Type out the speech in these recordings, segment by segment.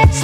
It's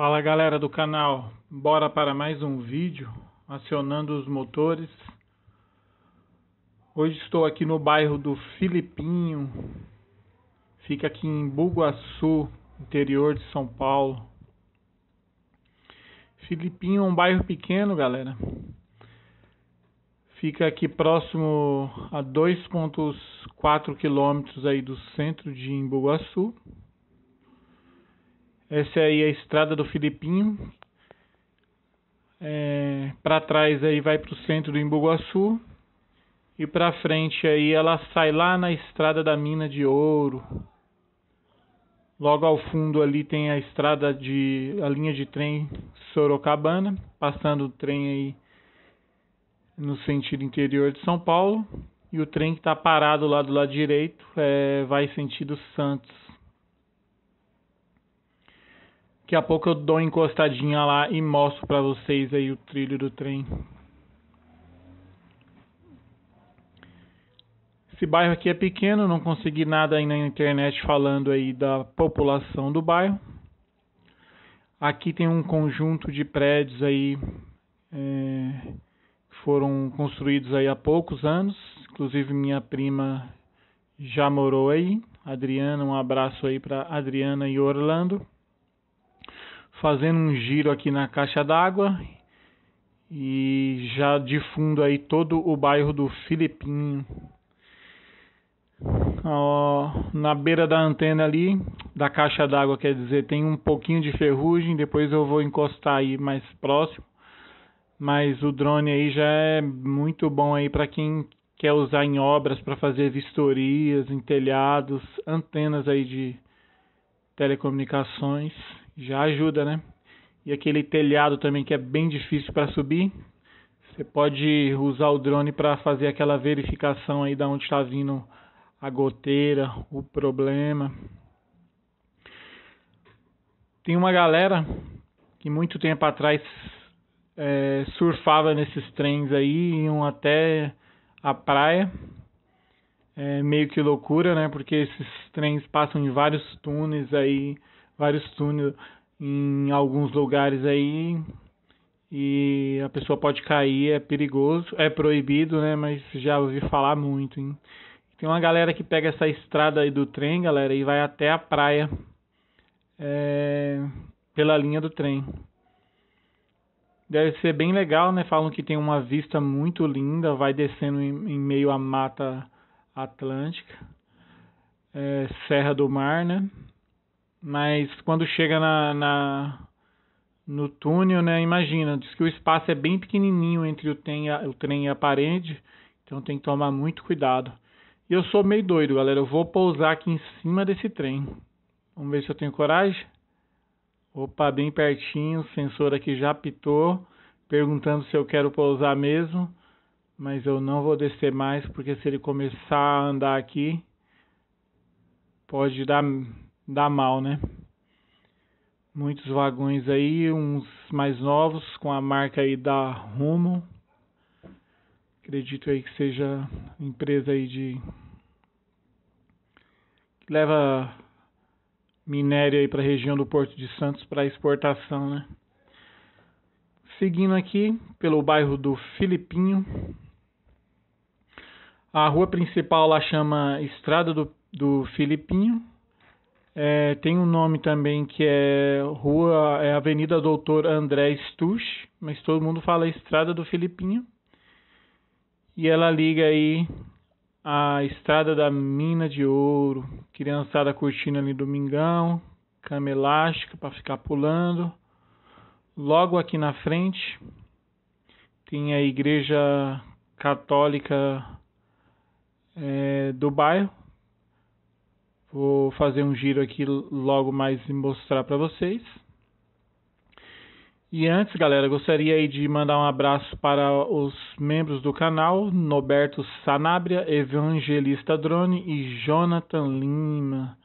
Fala galera do canal, bora para mais um vídeo acionando os motores. Hoje estou aqui no bairro do Filipinho, fica aqui em Bugaçu, interior de São Paulo. Filipinho é um bairro pequeno, galera. Fica aqui próximo a 2,4 quilômetros aí do centro de Imbuguaçu. Essa aí é a estrada do Filipinho. É, para trás aí vai para o centro do Imbuguaçu. E para frente aí ela sai lá na estrada da mina de ouro. Logo ao fundo ali tem a estrada de a linha de trem Sorocabana, passando o trem aí no sentido interior de São Paulo. E o trem que está parado lá do lado direito é, vai sentido Santos. Daqui a pouco eu dou uma encostadinha lá e mostro para vocês aí o trilho do trem. Esse bairro aqui é pequeno, não consegui nada aí na internet falando aí da população do bairro. Aqui tem um conjunto de prédios aí é, foram construídos aí há poucos anos. Inclusive minha prima já morou aí. Adriana, um abraço aí para Adriana e Orlando fazendo um giro aqui na caixa d'água e já de fundo aí todo o bairro do Filipinho. na beira da antena ali, da caixa d'água, quer dizer, tem um pouquinho de ferrugem, depois eu vou encostar aí mais próximo. Mas o drone aí já é muito bom aí para quem quer usar em obras para fazer vistorias, em telhados, antenas aí de telecomunicações já ajuda, né? E aquele telhado também que é bem difícil para subir, você pode usar o drone para fazer aquela verificação aí da onde está vindo a goteira, o problema. Tem uma galera que muito tempo atrás é, surfava nesses trens aí, iam até a praia. É meio que loucura, né? Porque esses trens passam em vários túneis aí vários túneis em alguns lugares aí e a pessoa pode cair, é perigoso, é proibido, né? Mas já ouvi falar muito, hein? Tem uma galera que pega essa estrada aí do trem, galera, e vai até a praia é, pela linha do trem. Deve ser bem legal, né? Falam que tem uma vista muito linda, vai descendo em, em meio à mata atlântica, é, Serra do Mar, né? Mas quando chega na, na no túnel, né, imagina, diz que o espaço é bem pequenininho entre o, tem, o trem e a parede, então tem que tomar muito cuidado. E eu sou meio doido, galera, eu vou pousar aqui em cima desse trem. Vamos ver se eu tenho coragem. Opa, bem pertinho, o sensor aqui já pitou, perguntando se eu quero pousar mesmo. Mas eu não vou descer mais, porque se ele começar a andar aqui, pode dar dá mal, né? Muitos vagões aí, uns mais novos com a marca aí da Rumo. Acredito aí que seja empresa aí de que leva minério aí para a região do Porto de Santos para exportação, né? Seguindo aqui pelo bairro do Filipinho. A rua principal lá chama Estrada do, do Filipinho. É, tem um nome também que é Rua, é Avenida Doutor André Stuch, mas todo mundo fala Estrada do Filipinho. E ela liga aí a Estrada da Mina de Ouro, criançada curtindo ali domingão, cama elástica para ficar pulando. Logo aqui na frente tem a Igreja Católica é, do bairro Vou fazer um giro aqui logo mais e mostrar para vocês. E antes, galera, gostaria de mandar um abraço para os membros do canal, Noberto Sanabria, Evangelista Drone e Jonathan Lima,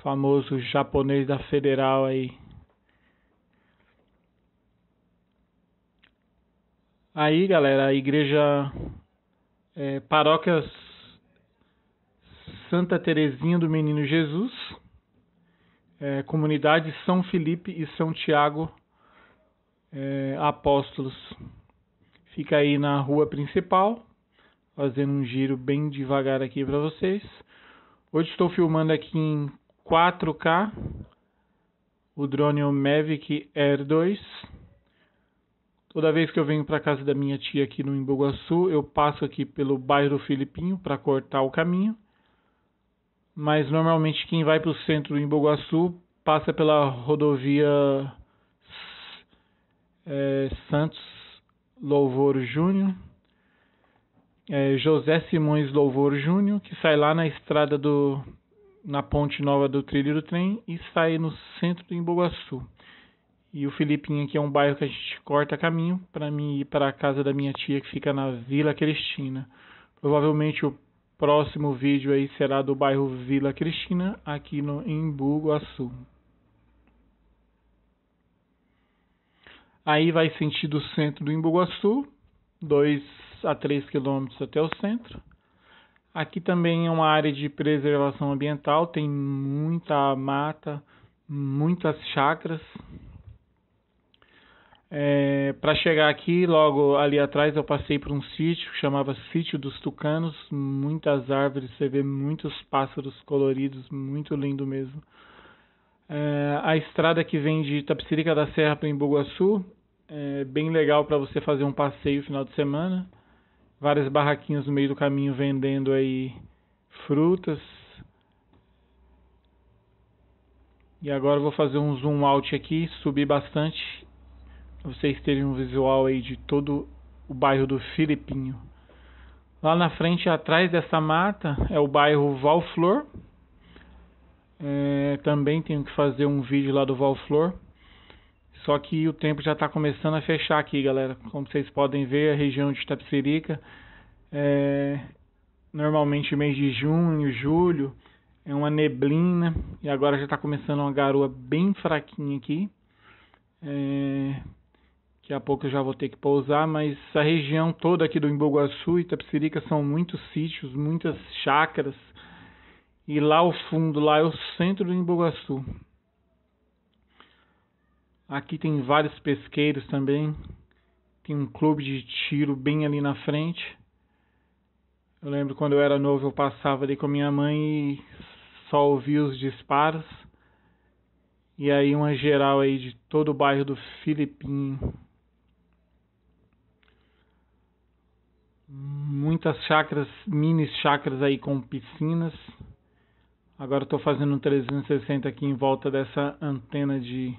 famoso japonês da Federal aí. Aí, galera, a igreja é, Paróquias Santa Terezinha do Menino Jesus, é, comunidade São Felipe e São Tiago é, Apóstolos. Fica aí na rua principal, fazendo um giro bem devagar aqui para vocês. Hoje estou filmando aqui em 4K o drone Mavic Air 2. Toda vez que eu venho para casa da minha tia aqui no Imboguaçu, eu passo aqui pelo bairro Filipinho para cortar o caminho mas normalmente quem vai para o centro em Bogaçu passa pela rodovia é, Santos Louvor Júnior, é, José Simões Louvor Júnior, que sai lá na estrada do na ponte nova do trilho do trem e sai no centro de Bogaçu. E o Filipinho aqui é um bairro que a gente corta caminho para mim ir para a casa da minha tia que fica na Vila Cristina. Provavelmente o Próximo vídeo aí será do bairro Vila Cristina, aqui no, em Aí vai sentido centro do Imbuguaçu, 2 a 3 quilômetros até o centro. Aqui também é uma área de preservação ambiental, tem muita mata, muitas chacras, é, para chegar aqui, logo ali atrás eu passei por um sítio que chamava Sítio dos Tucanos, muitas árvores, você vê muitos pássaros coloridos, muito lindo mesmo. É, a estrada que vem de Tapsirica da Serra para Embuguaçu, é bem legal para você fazer um passeio final de semana. Várias barraquinhas no meio do caminho vendendo aí frutas. E agora eu vou fazer um zoom out aqui, subir bastante vocês terem um visual aí de todo o bairro do Filipinho. Lá na frente, atrás dessa mata, é o bairro Valflor. É, também tenho que fazer um vídeo lá do Valflor. Só que o tempo já está começando a fechar aqui, galera. Como vocês podem ver, a região de Tapsirica é, normalmente mês de junho, julho, é uma neblina e agora já está começando uma garoa bem fraquinha aqui. É, Daqui a pouco eu já vou ter que pousar, mas a região toda aqui do Imboguaçu e Itapsirica são muitos sítios, muitas chácaras. E lá ao fundo, lá é o centro do Imboguaçu. Aqui tem vários pesqueiros também. Tem um clube de tiro bem ali na frente. Eu lembro quando eu era novo, eu passava ali com a minha mãe e só ouvia os disparos. E aí uma geral aí de todo o bairro do Filipinho. muitas chacras, mini chacras aí com piscinas. Agora estou fazendo um 360 aqui em volta dessa antena de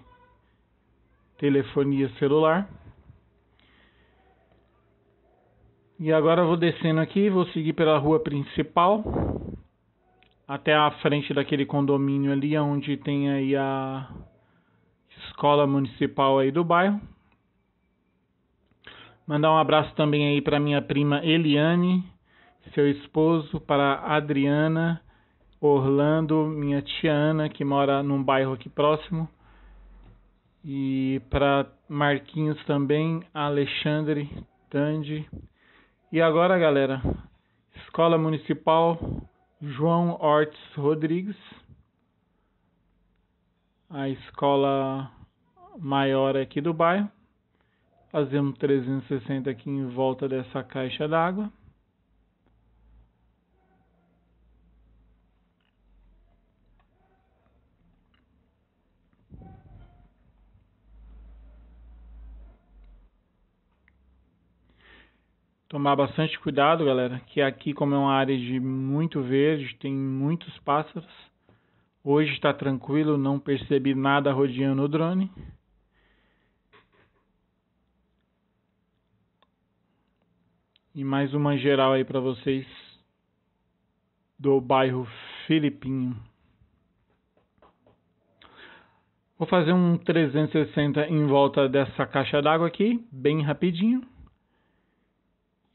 telefonia celular. E agora vou descendo aqui, vou seguir pela rua principal até a frente daquele condomínio ali onde tem aí a escola municipal aí do bairro. Mandar um abraço também aí para minha prima Eliane, seu esposo, para Adriana Orlando, minha tia Ana, que mora num bairro aqui próximo. E para Marquinhos também, Alexandre Tande. E agora, galera, Escola Municipal João Ortiz Rodrigues. A escola maior aqui do bairro fazemos 360 aqui em volta dessa caixa d'água. Tomar bastante cuidado, galera, que aqui como é uma área de muito verde, tem muitos pássaros. Hoje está tranquilo, não percebi nada rodeando o drone. E mais uma geral aí para vocês do bairro Filipinho. Vou fazer um 360 em volta dessa caixa d'água aqui, bem rapidinho.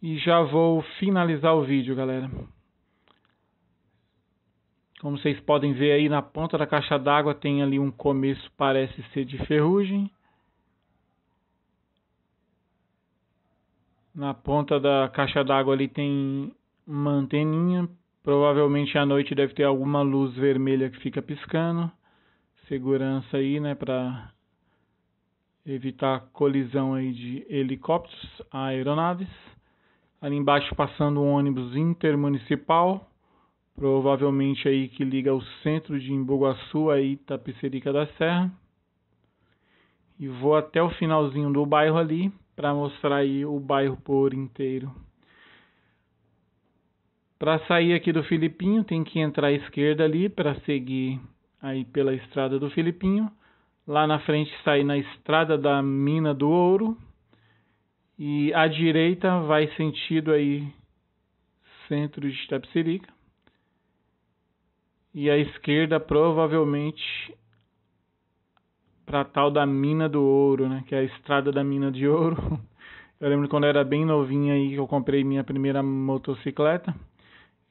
E já vou finalizar o vídeo, galera. Como vocês podem ver aí na ponta da caixa d'água tem ali um começo parece ser de ferrugem Na ponta da caixa d'água ali tem uma anteninha. Provavelmente à noite deve ter alguma luz vermelha que fica piscando. Segurança aí, né, para evitar colisão aí de helicópteros, aeronaves. Ali embaixo passando um ônibus intermunicipal, provavelmente aí que liga o centro de Imbuguaçu a Itapecerica da Serra. E vou até o finalzinho do bairro ali para mostrar aí o bairro por inteiro. Para sair aqui do Filipinho, tem que entrar à esquerda ali para seguir aí pela estrada do Filipinho. Lá na frente sair na estrada da Mina do Ouro. E à direita vai sentido aí centro de Tapsirica. E à esquerda provavelmente tal da mina do ouro, né? Que é a estrada da mina de ouro. Eu lembro quando eu era bem novinha aí que eu comprei minha primeira motocicleta.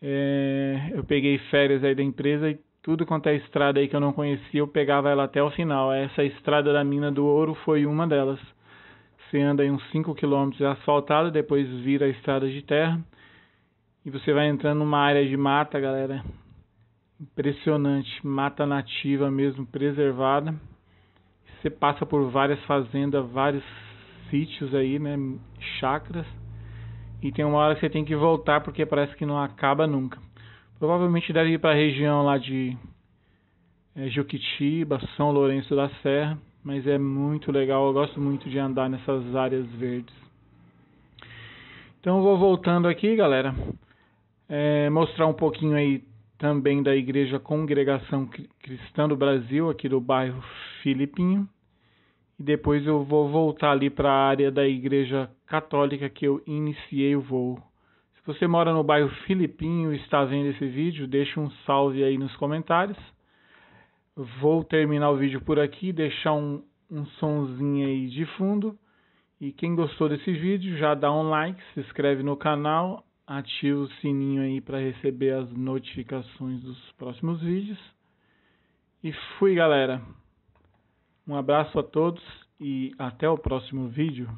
É, eu peguei férias aí da empresa e tudo quanto é estrada aí que eu não conhecia, eu pegava ela até o final. Essa estrada da mina do ouro foi uma delas. Você anda aí uns 5 km asfaltado, depois vira a estrada de terra. E você vai entrando numa área de mata, galera. Impressionante. Mata nativa mesmo, preservada. Você passa por várias fazendas, vários sítios aí, né? Chacras. E tem uma hora que você tem que voltar porque parece que não acaba nunca. Provavelmente deve ir para a região lá de é, Juquitiba, São Lourenço da Serra. Mas é muito legal, eu gosto muito de andar nessas áreas verdes. Então vou voltando aqui, galera. É, mostrar um pouquinho aí também da Igreja Congregação Cristã do Brasil, aqui do bairro Filipinho e depois eu vou voltar ali para a área da igreja católica que eu iniciei o voo. Se você mora no bairro Filipinho e está vendo esse vídeo, deixa um salve aí nos comentários. Vou terminar o vídeo por aqui, deixar um, um sonzinho aí de fundo. E quem gostou desse vídeo, já dá um like, se inscreve no canal, ativa o sininho aí para receber as notificações dos próximos vídeos. E fui, galera! Um abraço a todos e até o próximo vídeo.